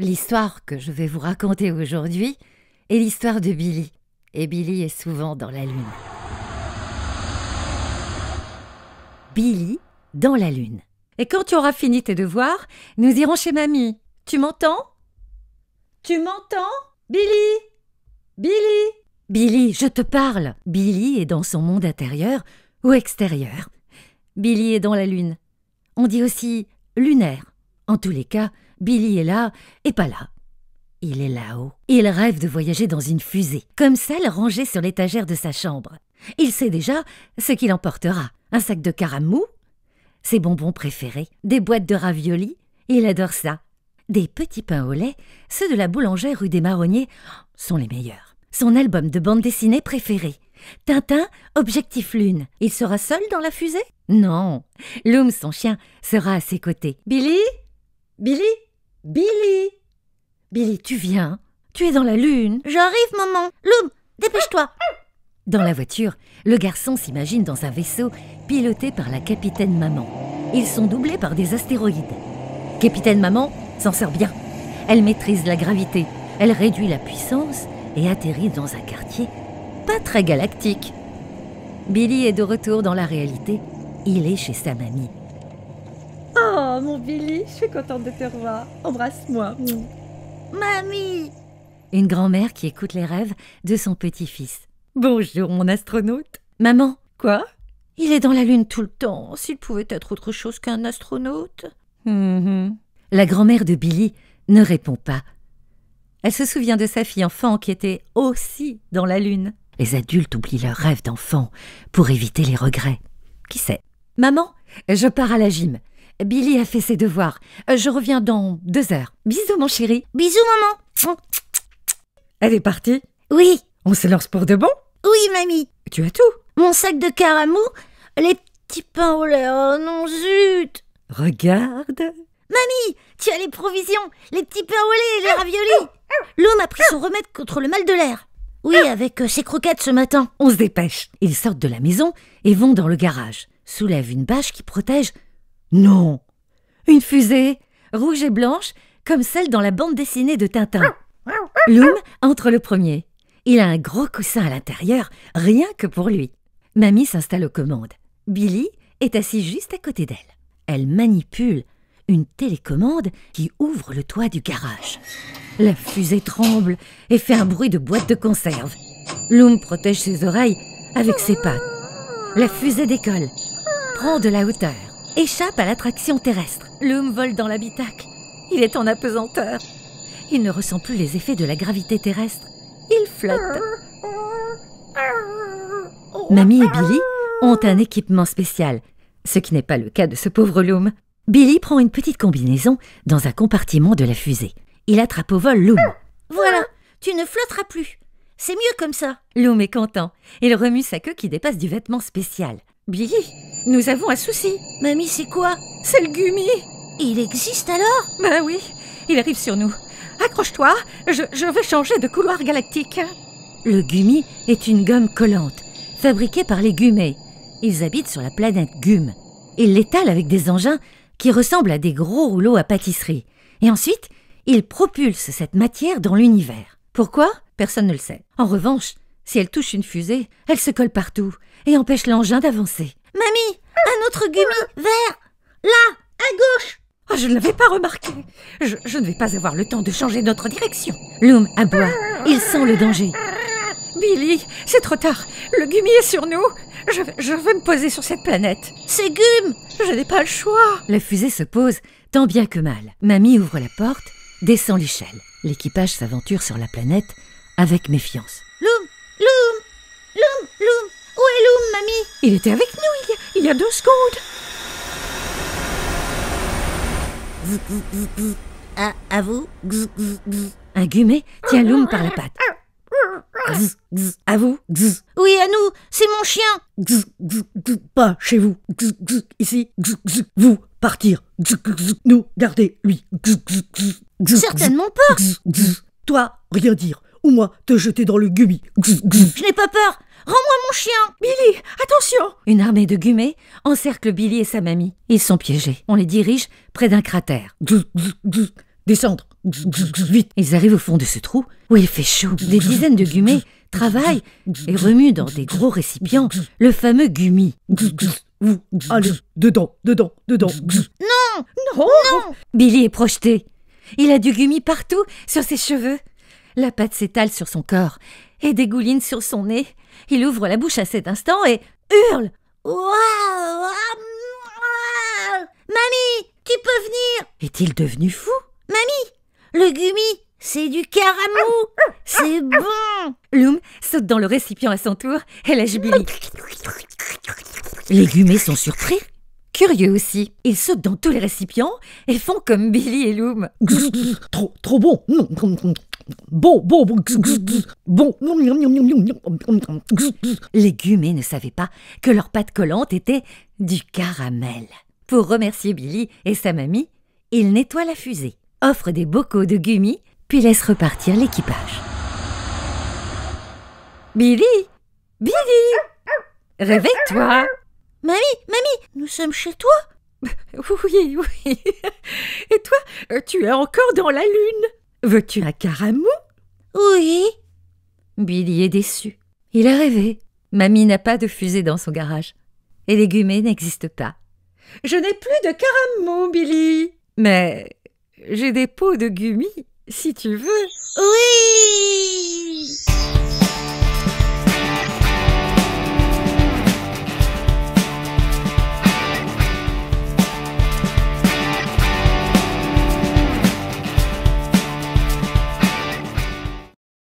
L'histoire que je vais vous raconter aujourd'hui est l'histoire de Billy. Et Billy est souvent dans la lune. Billy dans la lune. Et quand tu auras fini tes devoirs, nous irons chez mamie. Tu m'entends Tu m'entends Billy Billy Billy, je te parle. Billy est dans son monde intérieur ou extérieur. Billy est dans la lune. On dit aussi lunaire. En tous les cas, Billy est là et pas là. Il est là-haut. Il rêve de voyager dans une fusée, comme celle rangée sur l'étagère de sa chambre. Il sait déjà ce qu'il emportera. Un sac de caramou, ses bonbons préférés, des boîtes de raviolis, il adore ça. Des petits pains au lait, ceux de la boulangère rue des Marronniers, sont les meilleurs. Son album de bande dessinée préféré. Tintin, Objectif Lune. Il sera seul dans la fusée Non. Loom, son chien, sera à ses côtés. Billy Billy Billy Billy, tu viens Tu es dans la lune J'arrive, maman Loum, dépêche-toi Dans la voiture, le garçon s'imagine dans un vaisseau piloté par la capitaine maman. Ils sont doublés par des astéroïdes. Capitaine maman s'en sert bien. Elle maîtrise la gravité, elle réduit la puissance et atterrit dans un quartier pas très galactique. Billy est de retour dans la réalité. Il est chez sa mamie. Oh, mon Billy, je suis contente de te revoir. Embrasse-moi. Mamie Une grand-mère qui écoute les rêves de son petit-fils. Bonjour mon astronaute. Maman Quoi Il est dans la Lune tout le temps. S'il pouvait être autre chose qu'un astronaute. Mm La grand-mère de Billy ne répond pas. Elle se souvient de sa fille enfant qui était aussi dans la Lune. Les adultes oublient leurs rêves d'enfant pour éviter les regrets. Qui sait Maman, je pars à la gym. Billy a fait ses devoirs. Euh, je reviens dans deux heures. Bisous, mon chéri. Bisous, maman. Elle est partie Oui. On se lance pour de bon Oui, mamie. Tu as tout Mon sac de caramou, les petits pains au lait. Oh non, jute. Regarde. Mamie, tu as les provisions, les petits pains au lait et les raviolis. L'homme a pris son remède contre le mal de l'air. Oui, avec euh, ses croquettes ce matin. On se dépêche. Ils sortent de la maison et vont dans le garage. Soulèvent une bâche qui protège non. Une fusée, rouge et blanche, comme celle dans la bande dessinée de Tintin. Loom entre le premier. Il a un gros coussin à l'intérieur, rien que pour lui. Mamie s'installe aux commandes. Billy est assis juste à côté d'elle. Elle manipule une télécommande qui ouvre le toit du garage. La fusée tremble et fait un bruit de boîte de conserve. Loom protège ses oreilles avec ses pattes. La fusée décolle, prend de la hauteur échappe à l'attraction terrestre. Loom vole dans l'habitacle. Il est en apesanteur. Il ne ressent plus les effets de la gravité terrestre. Il flotte. Mamie et Billy ont un équipement spécial, ce qui n'est pas le cas de ce pauvre loom. Billy prend une petite combinaison dans un compartiment de la fusée. Il attrape au vol Loom. Ah. Voilà, tu ne flotteras plus. C'est mieux comme ça. Loom est content. Il remue sa queue qui dépasse du vêtement spécial. Billy, nous avons un souci. Mamie, c'est quoi C'est le Gumi. Il existe alors Ben oui, il arrive sur nous. Accroche-toi, je, je vais changer de couloir galactique. Le gumi est une gomme collante, fabriquée par les Gumés. Ils habitent sur la planète Gum. Ils l'étalent avec des engins qui ressemblent à des gros rouleaux à pâtisserie. Et ensuite, ils propulsent cette matière dans l'univers. Pourquoi Personne ne le sait. En revanche, si elle touche une fusée, elle se colle partout et empêche l'engin d'avancer. Mamie, un autre gumi, vert Là, à gauche oh, Je ne l'avais pas remarqué. Je, ne vais pas avoir le temps de changer notre direction. Loom aboie. Il sent le danger. Billy, c'est trop tard. Le gumi est sur nous. Je, veux me poser sur cette planète. C'est gum Je n'ai pas le choix. La fusée se pose tant bien que mal. Mamie ouvre la porte, descend l'échelle. L'équipage s'aventure sur la planète avec méfiance. Il était avec nous il y a, il y a deux secondes. Ah, à, vous Un gumet tient Loum par la patte. À vous Oui, à nous C'est mon chien Pas chez vous Ici Vous Partir Nous Gardez Lui Certainement pas Toi Rien dire ou moi te jeter dans le gummi. Je n'ai pas peur. Rends-moi mon chien Billy, attention Une armée de gumets encercle Billy et sa mamie. Ils sont piégés. On les dirige près d'un cratère. Descendre Vite Ils arrivent au fond de ce trou où il fait chaud. Des dizaines de gumets travaillent et remuent dans des gros récipients le fameux gummi. Allez, dedans, dedans, dedans Non Non Non Billy est projeté. Il a du gumi partout sur ses cheveux. La pâte s'étale sur son corps et dégouline sur son nez. Il ouvre la bouche à cet instant et hurle Waouh Mamie, tu peux venir Est-il devenu fou Mamie, le gumi, c'est du caramel. C'est bon Loum saute dans le récipient à son tour et lâche Billy. Les gumés sont surpris Curieux aussi, ils sautent dans tous les récipients et font comme Billy et Loom. trop, trop bon Bon, bon, bon, Les gumets ne savaient pas que leur pâte collante était du caramel. Pour remercier Billy et sa mamie, il nettoie la fusée, offre des bocaux de gummi, puis laisse repartir l'équipage. Billy Billy Réveille-toi Mamie, mamie, nous sommes chez toi Oui, oui. Et toi, tu es encore dans la lune Veux-tu un caramou Oui. Billy est déçu. Il a rêvé. Mamie n'a pas de fusée dans son garage. Et légumé n'existent pas. Je n'ai plus de caramou, Billy. Mais j'ai des pots de gummi, si tu veux. Oui